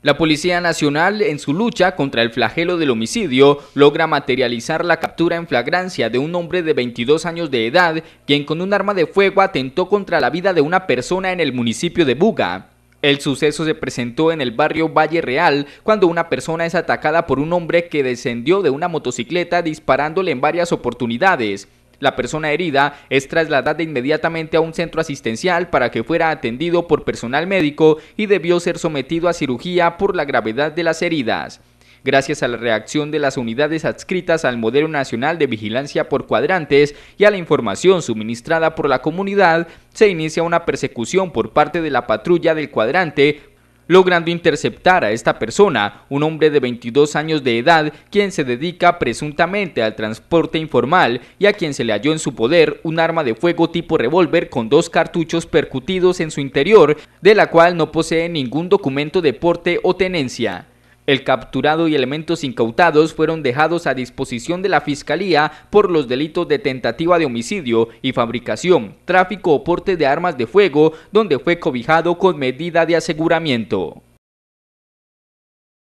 La Policía Nacional, en su lucha contra el flagelo del homicidio, logra materializar la captura en flagrancia de un hombre de 22 años de edad, quien con un arma de fuego atentó contra la vida de una persona en el municipio de Buga. El suceso se presentó en el barrio Valle Real cuando una persona es atacada por un hombre que descendió de una motocicleta disparándole en varias oportunidades. La persona herida es trasladada inmediatamente a un centro asistencial para que fuera atendido por personal médico y debió ser sometido a cirugía por la gravedad de las heridas. Gracias a la reacción de las unidades adscritas al Modelo Nacional de Vigilancia por Cuadrantes y a la información suministrada por la comunidad, se inicia una persecución por parte de la patrulla del cuadrante logrando interceptar a esta persona, un hombre de 22 años de edad, quien se dedica presuntamente al transporte informal y a quien se le halló en su poder un arma de fuego tipo revólver con dos cartuchos percutidos en su interior, de la cual no posee ningún documento de porte o tenencia. El capturado y elementos incautados fueron dejados a disposición de la Fiscalía por los delitos de tentativa de homicidio y fabricación, tráfico o porte de armas de fuego, donde fue cobijado con medida de aseguramiento.